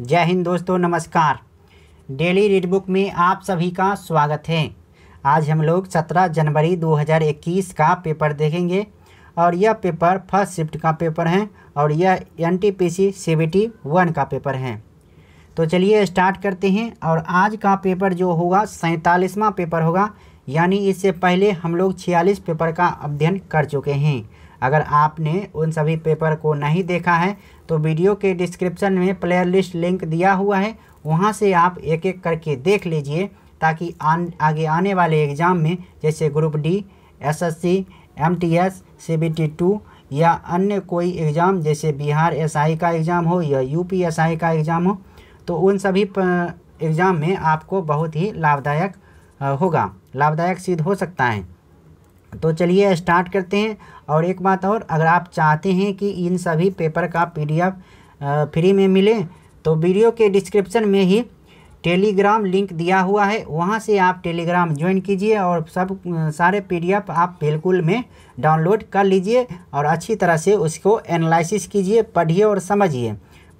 जय हिंद दोस्तों नमस्कार डेली रीड बुक में आप सभी का स्वागत है आज हम लोग 17 जनवरी 2021 का पेपर देखेंगे और यह पेपर फर्स्ट शिफ्ट का पेपर है और यह N T P C C B T one का पेपर है तो चलिए स्टार्ट करते हैं और आज का पेपर जो होगा सैंतालीसवां पेपर होगा यानी इससे पहले हम लोग छियालीस पेपर का अध्ययन कर चुके हैं अगर आपने उन सभी पेपर को नहीं देखा है तो वीडियो के डिस्क्रिप्शन में प्लेयर लिस्ट लिंक दिया हुआ है वहाँ से आप एक एक करके देख लीजिए ताकि आन, आगे आने वाले एग्ज़ाम में जैसे group D SSC, MTS, CBT या अन्य कोई एग्ज़ाम जैसे बिहार एसआई का एग्ज़ाम हो या यूपी एसआई का एग्ज़ाम हो तो उन सभी एग्ज़ाम में आपको बहुत ही लाभदायक होगा लाभदायक सिद्ध हो सकता है तो चलिए स्टार्ट करते हैं और एक बात और अगर आप चाहते हैं कि इन सभी पेपर का पीडीएफ फ्री में मिले तो वीडियो के डिस्क्रिप्शन में ही टेलीग्राम लिंक दिया हुआ है वहाँ से आप टेलीग्राम ज्वाइन कीजिए और सब सारे पीडीएफ आप बिल्कुल में डाउनलोड कर लीजिए और अच्छी तरह से उसको एनालिसिस कीजिए पढ़िए और समझिए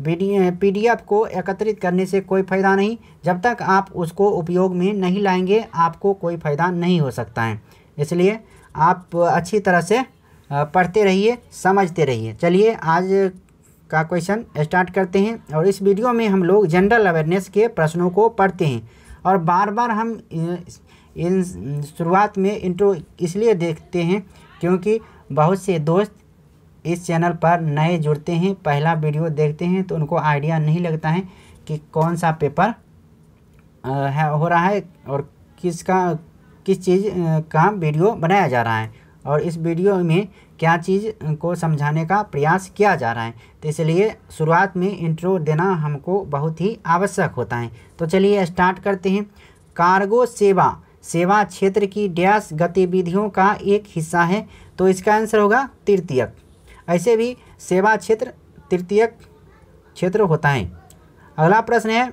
पी को एकत्रित करने से कोई फ़ायदा नहीं जब तक आप उसको उपयोग में नहीं लाएंगे आपको कोई फ़ायदा नहीं हो सकता है इसलिए आप अच्छी तरह से पढ़ते रहिए समझते रहिए चलिए आज का क्वेश्चन स्टार्ट करते हैं और इस वीडियो में हम लोग जनरल अवेयरनेस के प्रश्नों को पढ़ते हैं और बार बार हम इन शुरुआत में इंट्रो इसलिए देखते हैं क्योंकि बहुत से दोस्त इस चैनल पर नए जुड़ते हैं पहला वीडियो देखते हैं तो उनको आइडिया नहीं लगता है कि कौन सा पेपर है हो रहा है और किसका किस चीज़ का वीडियो बनाया जा रहा है और इस वीडियो में क्या चीज़ को समझाने का प्रयास किया जा रहा है तो इसलिए शुरुआत में इंट्रो देना हमको बहुत ही आवश्यक होता है तो चलिए स्टार्ट करते हैं कार्गो सेवा सेवा क्षेत्र की डैश गतिविधियों का एक हिस्सा है तो इसका आंसर होगा तृतीयक ऐसे भी सेवा क्षेत्र तृतीयक क्षेत्र होता है अगला प्रश्न है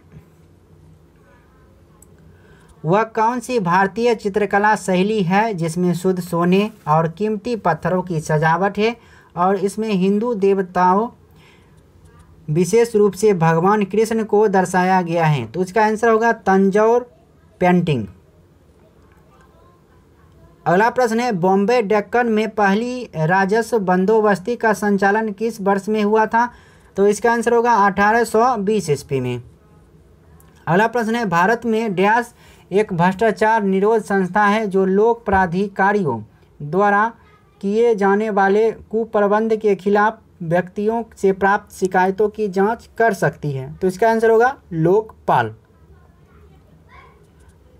वह कौन सी भारतीय चित्रकला शैली है जिसमें शुद्ध सोने और कीमती पत्थरों की सजावट है और इसमें हिंदू देवताओं विशेष रूप से भगवान कृष्ण को दर्शाया गया है तो उसका आंसर होगा तंजौर पेंटिंग अगला प्रश्न है बॉम्बे डेक्कन में पहली राजस्व बंदोबस्ती का संचालन किस वर्ष में हुआ था तो इसका आंसर होगा 1820 ईस्वी में अगला प्रश्न है भारत में डैश एक भ्रष्टाचार निरोध संस्था है जो लोक प्राधिकारियों द्वारा किए जाने वाले कुप्रबंध के खिलाफ व्यक्तियों से प्राप्त शिकायतों की जांच कर सकती है तो इसका आंसर होगा लोकपाल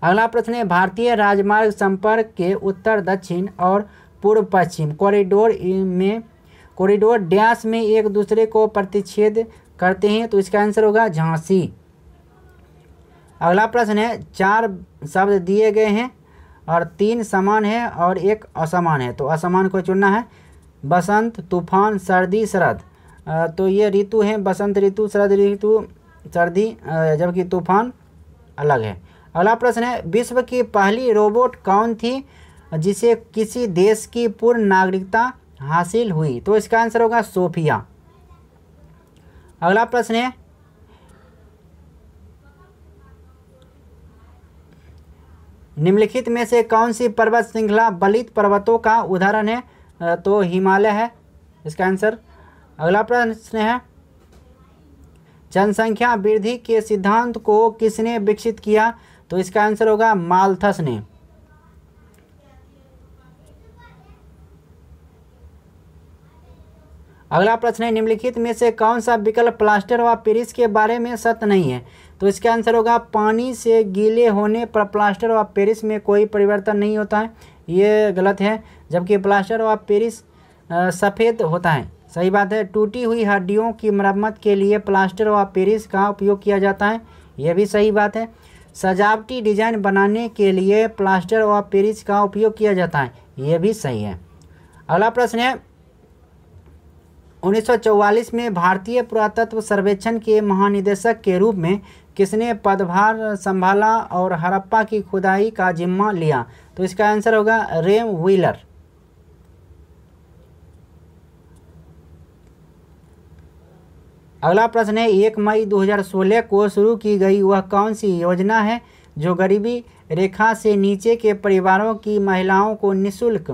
अगला प्रश्न है भारतीय राजमार्ग संपर्क के उत्तर दक्षिण और पूर्व पश्चिम कॉरिडोर में कॉरिडोर डैश में एक दूसरे को प्रतिच्छेद करते हैं तो इसका आंसर होगा झांसी अगला प्रश्न है चार शब्द दिए गए हैं और तीन समान है और एक असमान है तो असमान को चुनना है बसंत तूफान सर्दी शरद तो ये ऋतु हैं बसंत ऋतु शरद ऋतु सर्दी जबकि तूफान अलग है अगला प्रश्न है विश्व की पहली रोबोट कौन थी जिसे किसी देश की पूर्ण नागरिकता हासिल हुई तो इसका आंसर होगा सोफिया अगला प्रश्न है निम्नलिखित में से कौन सी पर्वत श्रृंखला बलित पर्वतों का उदाहरण है तो हिमालय है इसका आंसर अगला प्रश्न है जनसंख्या वृद्धि के सिद्धांत को किसने विकसित किया तो इसका आंसर होगा मालथस ने अगला प्रश्न है निम्नलिखित में से कौन सा विकल्प प्लास्टर व पेरिस के बारे में सत्य नहीं है तो इसका आंसर होगा पानी से गीले होने पर प्लास्टर व पेरिस में कोई परिवर्तन नहीं होता है ये गलत है जबकि प्लास्टर व पेरिस सफ़ेद होता है सही बात है टूटी हुई हड्डियों की मरम्मत के लिए प्लास्टर व पेरिस का उपयोग किया जाता है यह भी सही बात है सजावटी डिजाइन बनाने के लिए प्लास्टर व पेरिस का उपयोग किया जाता है यह भी सही है अगला प्रश्न है 1944 में भारतीय पुरातत्व सर्वेक्षण के महानिदेशक के रूप में किसने पदभार संभाला और हड़प्पा की खुदाई का जिम्मा लिया तो इसका आंसर होगा रेम व्हीलर अगला प्रश्न है एक मई 2016 को शुरू की गई वह कौन सी योजना है जो गरीबी रेखा से नीचे के परिवारों की महिलाओं को निशुल्क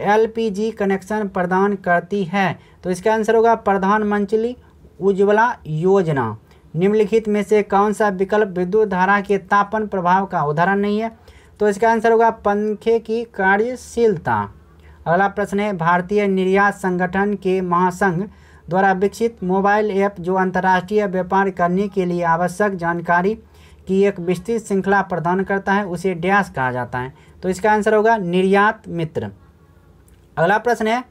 एलपीजी कनेक्शन प्रदान करती है तो इसका आंसर होगा प्रधानमंत्री उज्ज्वला योजना निम्नलिखित में से कौन सा विकल्प विद्युत धारा के तापन प्रभाव का उदाहरण नहीं है तो इसका आंसर होगा पंखे की कार्यशीलता अगला प्रश्न है भारतीय निर्यात संगठन के महासंघ द्वारा विकसित मोबाइल ऐप जो अंतर्राष्ट्रीय व्यापार करने के लिए आवश्यक जानकारी की एक विस्तृत श्रृंखला प्रदान करता है उसे डैश कहा जाता है तो इसका आंसर होगा निर्यात मित्र अगला प्रश्न है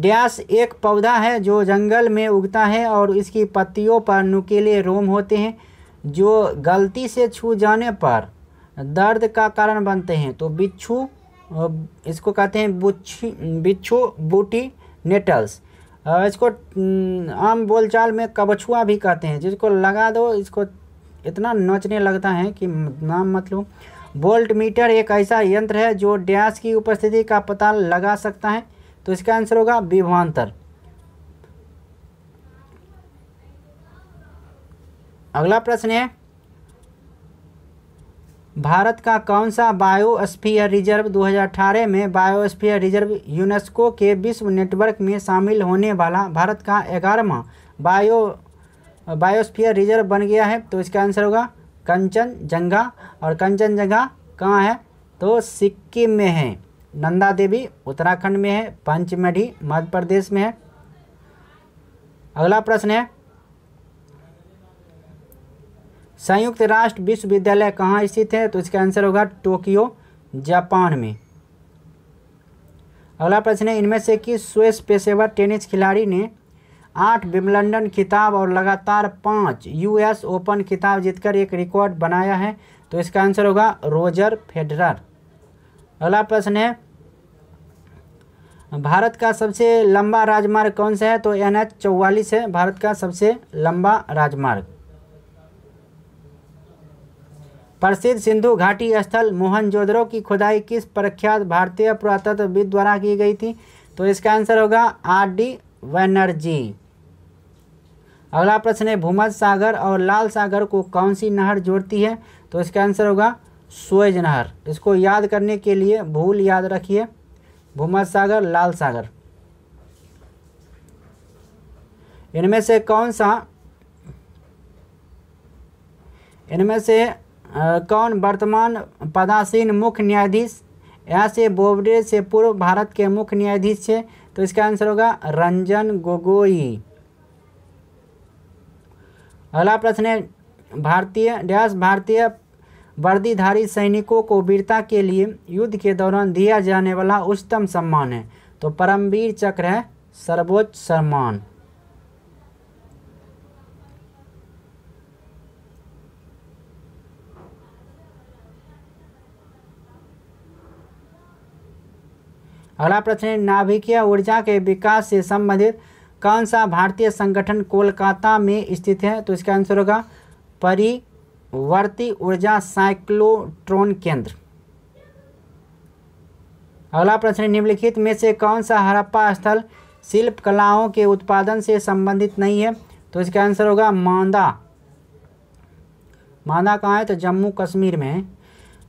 डैश एक पौधा है जो जंगल में उगता है और इसकी पत्तियों पर नुकीले रोम होते हैं जो गलती से छू जाने पर दर्द का कारण बनते हैं तो बिच्छू इसको कहते हैं बुच्छी बिच्छू बूटी नेटल्स इसको आम बोलचाल में कबछुआ भी कहते हैं जिसको लगा दो इसको इतना नोचने लगता है कि नाम मतलब वोल्ट मीटर एक ऐसा यंत्र है जो डैश की उपस्थिति का पता लगा सकता है तो इसका आंसर होगा विभवान्तर अगला प्रश्न है भारत का कौन सा बायोस्फीयर रिजर्व 2018 में बायोस्फीयर रिजर्व यूनेस्को के विश्व नेटवर्क में शामिल होने वाला भारत का ग्यारहवा बायो बायोस्फीयर रिजर्व बन गया है तो इसका आंसर होगा कंचनजंगा और कंचनजंगा कहाँ है तो सिक्किम में है नंदा देवी उत्तराखंड में है पंचमढ़ी मध्य प्रदेश में है अगला प्रश्न है संयुक्त राष्ट्र विश्वविद्यालय कहाँ स्थित है तो इसका आंसर होगा टोक्यो जापान में अगला प्रश्न है इनमें से किस स्विस पेशेवर टेनिस खिलाड़ी ने आठ विमलंडन खिताब और लगातार पाँच यूएस ओपन खिताब जीतकर एक रिकॉर्ड बनाया है तो इसका आंसर होगा रोजर फेडरर अगला प्रश्न है भारत का सबसे लंबा राजमार्ग कौन सा है तो एन एच चौवालीस है भारत का सबसे लंबा राजमार्ग प्रसिद्ध सिंधु घाटी स्थल मोहनजोदड़ो की खुदाई किस प्रख्यात भारतीय पुरातत्वविद द्वारा की गई थी तो इसका आंसर होगा आर डी बनर्जी अगला प्रश्न है भूमध सागर और लाल सागर को कौन सी नहर जोड़ती है तो इसका आंसर होगा सोएज नहर इसको याद करने के लिए भूल याद रखिए भूमध सागर लाल सागर इनमें से कौन सा इनमें से कौन वर्तमान पदासीन मुख्य न्यायाधीश यहाँ से बोबडे से पूर्व भारत के मुख्य न्यायाधीश थे तो इसका आंसर होगा रंजन गोगोई अगला प्रश्न है भारतीय डैश भारतीय वर्दीधारी सैनिकों को वीरता के लिए युद्ध के दौरान दिया जाने वाला उच्चतम सम्मान है तो परमवीर चक्र है सर्वोच्च सम्मान अगला प्रश्न है नाभिकीय ऊर्जा के विकास से संबंधित कौन सा भारतीय संगठन कोलकाता में स्थित है तो इसका आंसर होगा परिवर्ती ऊर्जा साइक्लोट्रॉन केंद्र अगला प्रश्न निम्नलिखित में से कौन सा हड़प्पा स्थल शिल्प कलाओं के उत्पादन से संबंधित नहीं है तो इसका आंसर होगा मांदा मांदा कहाँ है तो जम्मू कश्मीर में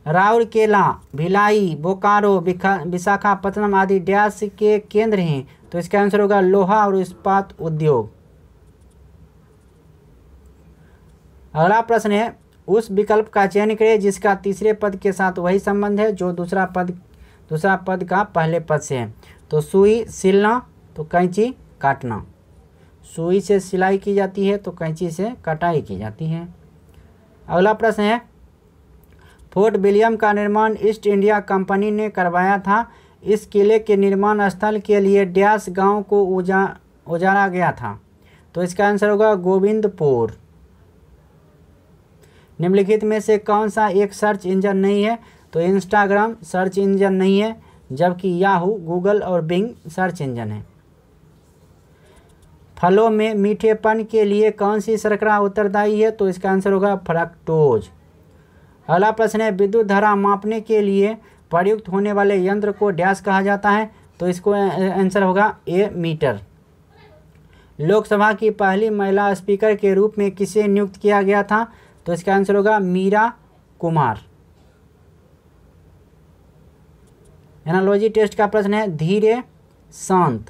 राउरकेला भिलाई बोकारो विशाखापत्तनम आदि डैश के केंद्र हैं तो इसका आंसर होगा लोहा और इस्पात उद्योग अगला प्रश्न है उस विकल्प का चयन करें जिसका तीसरे पद के साथ वही संबंध है जो दूसरा पद दूसरा पद का पहले पद से है तो सुई सिलना तो कैंची काटना सुई से सिलाई की जाती है तो कैंची से कटाई की जाती है अगला प्रश्न है फोर्ट विलियम का निर्माण ईस्ट इंडिया कंपनी ने करवाया था इस किले के निर्माण स्थल के लिए ड्यास गांव को उजा उजारा गया था तो इसका आंसर होगा गोविंदपुर निम्नलिखित में से कौन सा एक सर्च इंजन नहीं है तो इंस्टाग्राम सर्च इंजन नहीं है जबकि याहू गूगल और बिंग सर्च इंजन है फलों में मीठेपन के लिए कौन सी शर्करा उत्तरदायी है तो इसका आंसर होगा फ्रक्टोज अगला प्रश्न है विद्युत धारा मापने के लिए प्रयुक्त होने वाले यंत्र को डैश कहा जाता है तो इसको आंसर होगा ए मीटर लोकसभा की पहली महिला स्पीकर के रूप में किसे नियुक्त किया गया था तो इसका आंसर होगा मीरा कुमार एनालॉजी टेस्ट का प्रश्न है धीरे शांत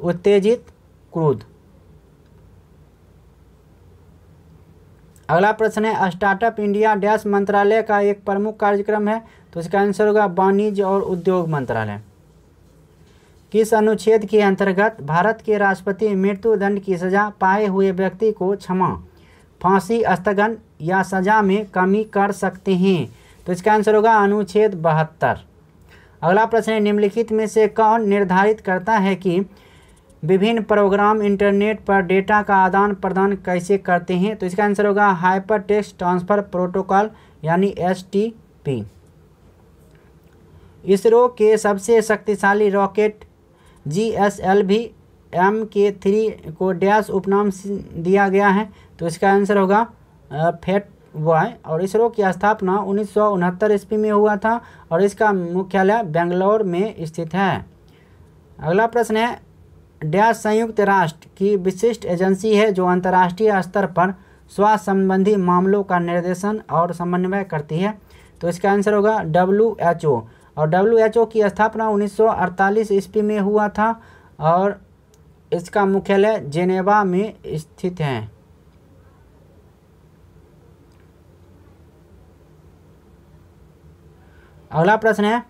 उत्तेजित क्रोध अगला प्रश्न है स्टार्टअप इंडिया डैश मंत्रालय का एक प्रमुख कार्यक्रम है तो इसका आंसर होगा वाणिज्य और उद्योग मंत्रालय किस अनुच्छेद के अंतर्गत भारत के राष्ट्रपति मृत्यु दंड की सजा पाए हुए व्यक्ति को क्षमा फांसी स्थगन या सजा में कमी कर सकते हैं तो इसका आंसर होगा अनुच्छेद बहत्तर अगला प्रश्न है निम्नलिखित में से कौन निर्धारित करता है कि विभिन्न प्रोग्राम इंटरनेट पर डेटा का आदान प्रदान कैसे करते हैं तो इसका आंसर होगा हाइपर टेक्स्ट ट्रांसफ़र प्रोटोकॉल यानी एस इसरो के सबसे शक्तिशाली rocket G S L V M K three को डैश उपनाम दिया गया है तो इसका आंसर होगा फेट वाई और इसरो की स्थापना उन्नीस सौ ईस्वी में हुआ था और इसका मुख्यालय बेंगलोर में स्थित है अगला प्रश्न है डैश संयुक्त राष्ट्र की विशिष्ट एजेंसी है जो अंतर्राष्ट्रीय स्तर पर स्वास्थ्य संबंधी मामलों का निर्देशन और समन्वय करती है तो इसका आंसर होगा डब्ल्यू एच ओ और डब्ल्यू एच ओ की स्थापना 1948 ईस्वी में हुआ था और इसका मुख्यालय जेनेवा में स्थित है अगला प्रश्न है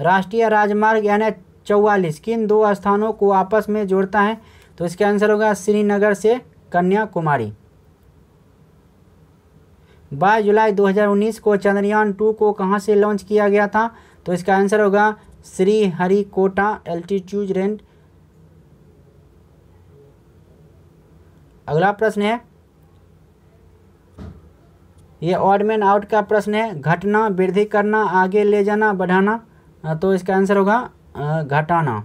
राष्ट्रीय राजमार्ग यानी चौवालीस किन दो स्थानों को आपस में जोड़ता है तो इसका आंसर होगा श्रीनगर से कन्याकुमारी बाईस जुलाई 2019 को चंद्रयान टू को कहाँ से लॉन्च किया गया था तो इसका आंसर होगा श्री हरिकोटा एल्टीट्यूड रेंज अगला प्रश्न है ये ऑडमेन आउट का प्रश्न है घटना वृद्धि करना आगे ले जाना बढ़ाना तो इसका आंसर होगा घटाना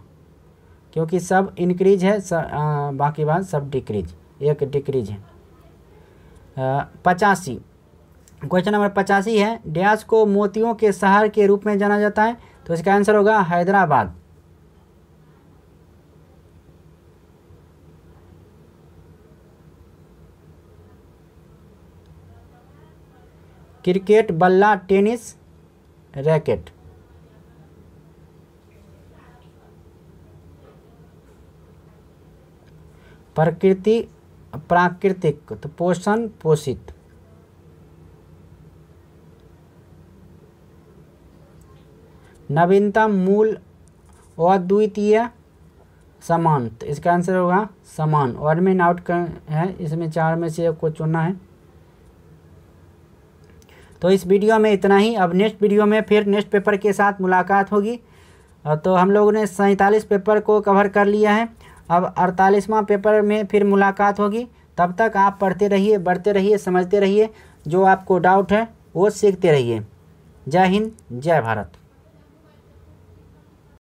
क्योंकि सब इंक्रीज है स, आ, बाकी बात सब डिक्रीज एक डिक्रीज है पचासी क्वेश्चन नंबर पचासी है डैश को मोतियों के शहर के रूप में जाना जाता है तो इसका आंसर होगा हैदराबाद क्रिकेट बल्ला टेनिस रैकेट प्रकृति प्राकृतिक तो पोषण पोषित नवीनतम मूल अद्वितीय समान तो इसका आंसर होगा समान और मेन आउट कर है इसमें चार में से एक को चुनना है तो इस वीडियो में इतना ही अब नेक्स्ट वीडियो में फिर नेक्स्ट पेपर के साथ मुलाकात होगी तो हम लोगों ने सैंतालीस पेपर को कवर कर लिया है अब अड़तालीसवां पेपर में फिर मुलाकात होगी तब तक आप पढ़ते रहिए बढ़ते रहिए समझते रहिए जो आपको डाउट है वो सीखते रहिए जय हिंद जय भारत